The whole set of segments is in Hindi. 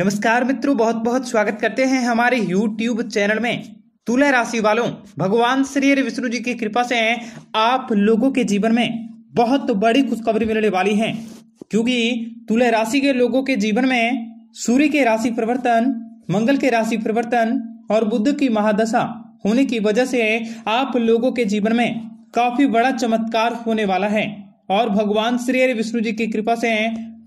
नमस्कार मित्रों बहुत बहुत स्वागत करते हैं हमारे YouTube चैनल में तुला राशि वालों भगवान श्री विष्णु जी की कृपा से आप लोगों के जीवन में बहुत बड़ी खुशखबरी मिलने वाली है क्योंकि तुला राशि के लोगों के जीवन में सूर्य के राशि परिवर्तन मंगल के राशि परिवर्तन और बुद्ध की महादशा होने की वजह से आप लोगों के जीवन में काफी बड़ा चमत्कार होने वाला है और भगवान श्री विष्णु जी की कृपा से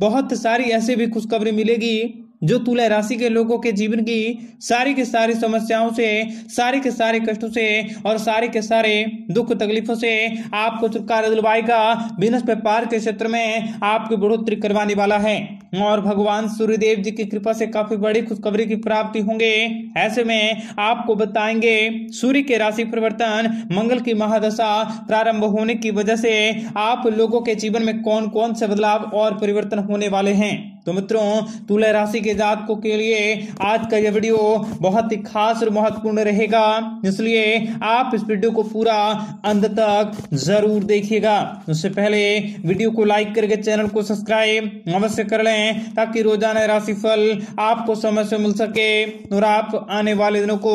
बहुत सारी ऐसी भी खुशखबरी मिलेगी जो तुला राशि के लोगों के जीवन की सारी की सारी समस्याओं से सारे के सारे कष्टों से और सारे के सारे दुख तकलीफों से आपको छुटकारा दिलवाएगा बिजनेस व्यापार के क्षेत्र में आपकी बढ़ोतरी करवाने वाला है और भगवान सूर्यदेव जी की कृपा से काफी बड़ी खुशखबरी की प्राप्ति होंगे ऐसे में आपको बताएंगे सूर्य के राशि परिवर्तन मंगल की महादशा प्रारंभ होने की वजह से आप लोगों के जीवन में कौन कौन से बदलाव और परिवर्तन होने वाले हैं तो मित्रों तुला राशि के जातकों के लिए आज का यह वीडियो बहुत ही खास और महत्वपूर्ण रहेगा इसलिए आप इस वीडियो को पूरा अंत तक जरूर देखिएगा उससे पहले वीडियो को लाइक करके चैनल को सब्सक्राइब अवश्य कर लें ताकि रोजाना राशि फल आपको समय से मिल सके और आप आने वाले दिनों को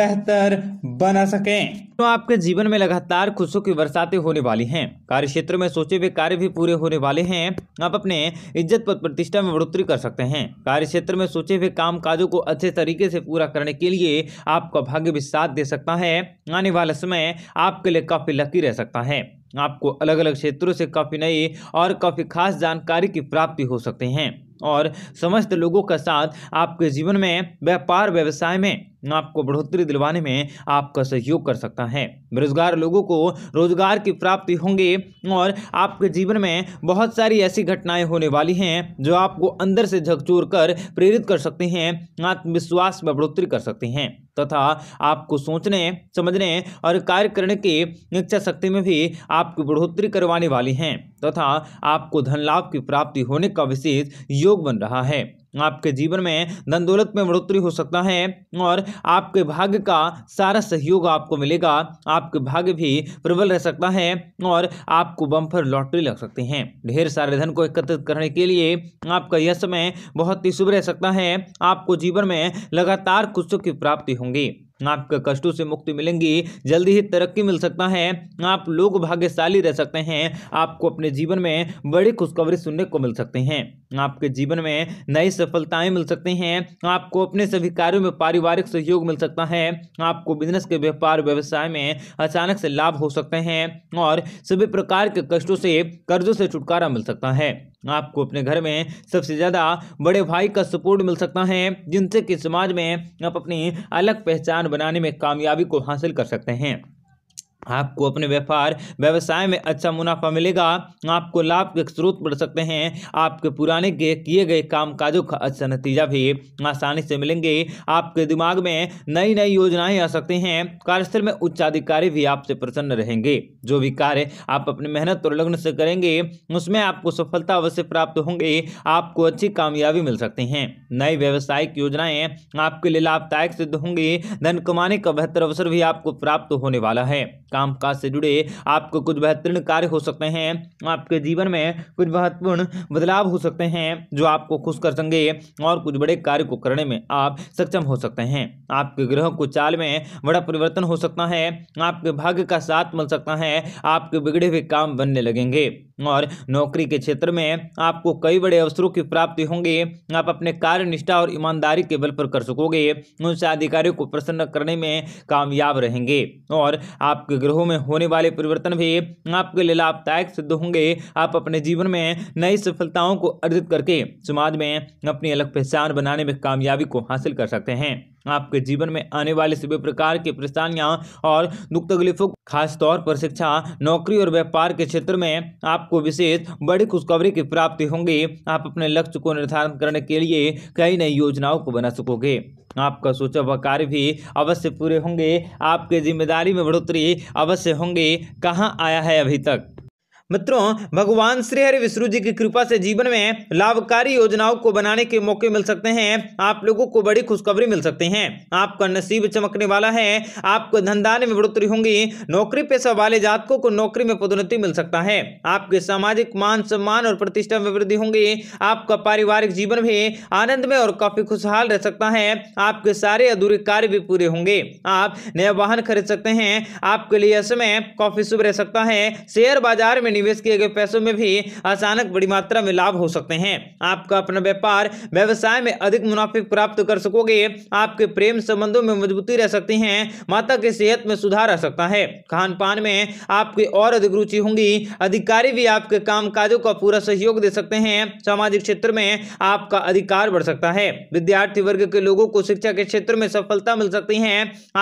बेहतर बना सकें तो आपके जीवन में लगातार खुशियों की बरसातें होने वाली हैं कार्य क्षेत्र में सोचे हुए कार्य भी पूरे होने वाले हैं आप अपने इज्जत पद प्रतिष्ठा में बढ़ोतरी कर सकते हैं कार्य क्षेत्र में सोचे हुए काम काजों को अच्छे तरीके से पूरा करने के लिए आपका भाग्य भी साथ दे सकता है आने वाला समय आपके लिए काफी लकी रह सकता है आपको अलग अलग क्षेत्रों से काफी नई और काफी खास जानकारी की प्राप्ति हो सकते हैं और समस्त लोगों का साथ आपके जीवन में व्यापार व्यवसाय में आपको बढ़ोतरी दिलवाने में आपका सहयोग कर सकता है बेरोजगार लोगों को रोजगार की प्राप्ति होंगे और आपके जीवन में बहुत सारी ऐसी घटनाएं होने वाली हैं जो आपको अंदर से झकझोर कर प्रेरित कर सकती हैं आत्मविश्वास में बढ़ोतरी कर सकती हैं तथा आपको सोचने समझने और कार्य करने की इच्छा शक्ति में भी आपकी बढ़ोतरी करवाने वाली हैं तथा आपको धन लाभ की प्राप्ति होने का विशेष योग बन रहा है आपके जीवन में धन दौलत में बढ़ोतरी हो सकता है और आपके भाग्य का सारा सहयोग आपको मिलेगा आपके भाग्य भी प्रबल रह सकता है और आपको बम्फर लॉटरी लग सकती है ढेर सारे धन को एकत्रित करने के लिए आपका यह समय बहुत ही शुभ रह सकता है आपको जीवन में लगातार कुछ की प्राप्ति होंगी आपके कष्टों से मुक्ति मिलेंगी जल्दी ही तरक्की मिल सकता है आप लोग भाग्यशाली रह सकते हैं आपको अपने जीवन में बड़ी खुशखबरी सुनने को मिल सकते हैं आपके जीवन में नई सफलताएं मिल सकती हैं आपको अपने सभी कार्यों में पारिवारिक सहयोग मिल सकता है आपको बिजनेस के व्यापार व्यवसाय में अचानक से लाभ हो सकते हैं और सभी प्रकार के कष्टों से कर्जों से छुटकारा मिल सकता है आपको अपने घर में सबसे ज़्यादा बड़े भाई का सपोर्ट मिल सकता है जिनसे कि समाज में आप अपनी अलग पहचान बनाने में कामयाबी को हासिल कर सकते हैं आपको अपने व्यापार व्यवसाय में अच्छा मुनाफा मिलेगा आपको लाभ के स्रोत बढ़ सकते हैं आपके पुराने के किए गए काम काजों का अच्छा नतीजा भी आसानी से मिलेंगे आपके दिमाग में नई नई योजनाएं आ सकती हैं कार्यस्थल में उच्चाधिकारी भी आपसे प्रसन्न रहेंगे जो भी कार्य आप अपनी मेहनत और लग्न से करेंगे उसमें आपको सफलता अवश्य प्राप्त होंगे आपको अच्छी कामयाबी मिल सकती है नई व्यावसायिक योजनाएं आपके लिए लाभदायक सिद्ध होंगी धन कमाने का बेहतर अवसर भी आपको प्राप्त होने वाला है काम काज से जुड़े आपको कुछ बेहतरीन कार्य हो सकते हैं आपके जीवन में कुछ महत्वपूर्ण बदलाव हो सकते हैं जो आपको खुश कर सकेंगे और कुछ बड़े कार्य को करने में आप सक्षम हो सकते हैं आपके ग्रहों को चाल में बड़ा परिवर्तन हो सकता है आपके भाग्य का साथ मिल सकता है आपके बिगड़े हुए काम बनने लगेंगे और नौकरी के क्षेत्र में आपको कई बड़े अवसरों की प्राप्ति होंगे आप अपने कार्य निष्ठा और ईमानदारी के बल पर कर सकोगे उनसे अधिकारियों को प्रसन्न करने में कामयाब रहेंगे और आपके ग्रहों में होने वाले परिवर्तन भी आपके लिए लाभदायक सिद्ध होंगे आप अपने जीवन में नई सफलताओं को अर्जित करके समाज में अपनी अलग पहचान बनाने में कामयाबी को हासिल कर सकते हैं आपके जीवन में आने वाले सभी प्रकार की परेशानियां और दुख तकलीफों खासतौर पर शिक्षा नौकरी और व्यापार के क्षेत्र में आपको विशेष बड़ी खुशखबरी की प्राप्ति होंगी आप अपने लक्ष्य को निर्धारण करने के लिए कई नई योजनाओं को बना सकोगे आपका सोचा हुआ कार्य भी अवश्य पूरे होंगे आपके जिम्मेदारी में बढ़ोतरी अवश्य होंगे कहाँ आया है अभी तक मित्रों भगवान श्री हरि विष्णु जी की कृपा से जीवन में लाभकारी योजनाओं को बनाने के मौके मिल सकते हैं आप लोगों को बड़ी खुशखबरी मिल सकते हैं आपका नसीब चमकने वाला है आपको धनदान में बढ़ोतरी होंगी नौकरी पेशा वाले जातकों को नौकरी में पदोन्नति मिल सकता है आपके सामाजिक मान सम्मान और प्रतिष्ठा में वृद्धि होंगी आपका पारिवारिक जीवन भी आनंद में और काफी खुशहाल रह सकता है आपके सारे अधूरे कार्य भी पूरे होंगे आप नया वाहन खरीद सकते हैं आपके लिए समय काफी शुभ रह सकता है शेयर बाजार में निवेश किए गए पैसों में भी अचानक बड़ी मात्रा में लाभ हो सकते हैं आपका अपना व्यापार व्यवसाय में अधिक मुनाफे प्राप्त कर सकोगे आपके प्रेम संबंधों में मजबूती रह सकती है माता की सेहत में सुधार आ सकता है खान पान में आपकी और अधिक रुचि होंगी अधिकारी भी आपके काम काजों का पूरा सहयोग दे सकते हैं सामाजिक क्षेत्र में आपका अधिकार बढ़ सकता है विद्यार्थी वर्ग के लोगों को शिक्षा के क्षेत्र में सफलता मिल सकती है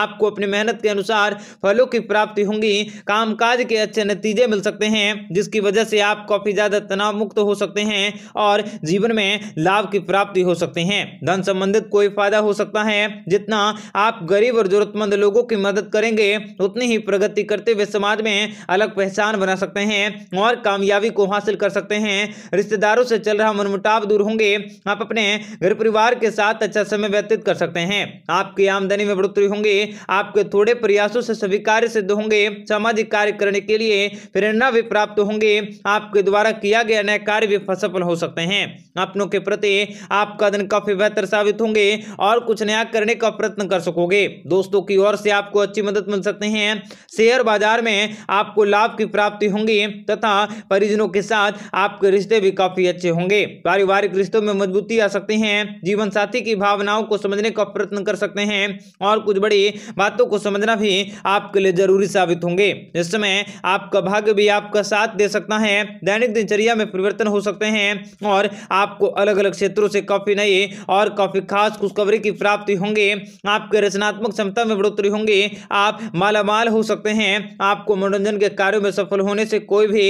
आपको अपनी मेहनत के अनुसार फलों की प्राप्ति होंगी कामकाज के अच्छे नतीजे मिल सकते हैं जिसकी वजह से आप काफ़ी ज़्यादा तनाव मुक्त हो सकते हैं और जीवन में लाभ की प्राप्ति हो सकते हैं धन संबंधित कोई फायदा हो सकता है जितना आप गरीब और जरूरतमंद लोगों की मदद करेंगे उतनी ही प्रगति करते हुए समाज में अलग पहचान बना सकते हैं और कामयाबी को हासिल कर सकते हैं रिश्तेदारों से चल रहा मनमुटाव दूर होंगे आप अपने घर परिवार के साथ अच्छा समय व्यतीत कर सकते हैं आपकी आमदनी में बढ़ोतरी होंगे आपके थोड़े प्रयासों से स्वीकार्य सिद्ध होंगे सामाजिक कार्य करने के लिए प्रेरणा भी प्राप्त प्राप्त होंगे आपके द्वारा किया गया नए कार्य भी सफल हो सकते हैं अपनों के प्रति आपका दिन काफी बेहतर साबित होंगे और कुछ नया करने का प्रयत्न कर सकोगे दोस्तों की ओर से आपको अच्छी मदद मिल सकते हैं शेयर बाजार में आपको लाभ की प्राप्ति होंगी तथा परिजनों के साथ आपके रिश्ते भी काफी अच्छे होंगे पारिवारिक रिश्तों में मजबूती आ सकती है जीवन साथी की भावनाओं को समझने का प्रयत्न कर सकते हैं और कुछ बड़ी बातों को समझना भी आपके लिए जरूरी साबित होंगे इस समय आपका भाग्य भी आपका साथ साथ दे सकता है दैनिक दिनचर्या में परिवर्तन हो सकते हैं और आपको अलग अलग क्षेत्रों से काफ़ी नए और काफ़ी खास खुशखबरी की प्राप्ति होंगे आपके रचनात्मक क्षमता में बढ़ोतरी होंगे आप मालामाल हो सकते हैं आपको मनोरंजन के कार्यों में सफल होने से कोई भी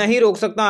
नहीं रोक सकता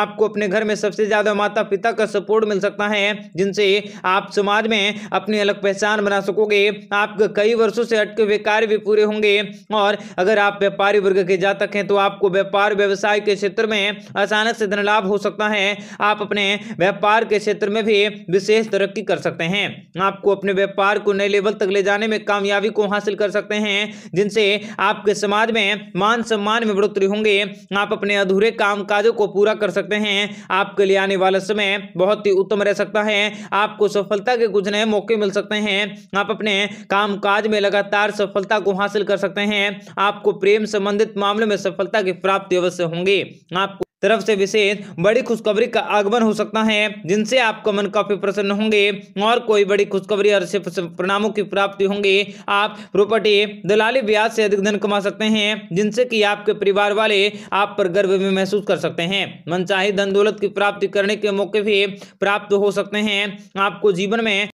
आपको अपने घर में सबसे ज़्यादा माता पिता का सपोर्ट मिल सकता है जिनसे आप समाज में अपनी अलग पहचान बना सकोगे आपके कई वर्षों से अटके हुए कार्य भी पूरे होंगे और अगर आप व्यापारी वर्ग के जातक हैं तो आपको व्यापार व्यवसाय व्यवसाय के क्षेत्र में अचानक से धन लाभ हो सकता है आप अपने व्यापार के क्षेत्र में भी विशेष तरक्की कर सकते हैं आपको अपने व्यापार को नए लेवल तक ले जाने में कामयाबी को हासिल कर सकते हैं जिनसे आपके समाज में मान सम्मान में बढ़ोतरी होंगे आप अपने अधूरे काम काजों को पूरा कर सकते हैं आपके लिए आने वाला समय बहुत ही उत्तम रह सकता है आपको सफलता के कुछ नए मौके मिल सकते हैं आप अपने काम काज में लगातार सफलता को हासिल कर सकते हैं आपको प्रेम संबंधित मामलों में सफलता की प्राप्ति अवश्य होंगी सकते आपको तरफ से विशेष बड़ी खुशखबरी का आगमन हो सकता है जिनसे आपका मन काफी प्रसन्न होंगे और कोई बड़ी खुशखबरी और परिणामों की प्राप्ति होंगे आप प्रॉपर्टी दलाली ब्याज से अधिक धन कमा सकते हैं जिनसे कि आपके परिवार वाले आप पर गर्व भी महसूस कर सकते हैं मनचाही धन दौलत की प्राप्ति करने के मौके भी प्राप्त हो सकते हैं आपको जीवन में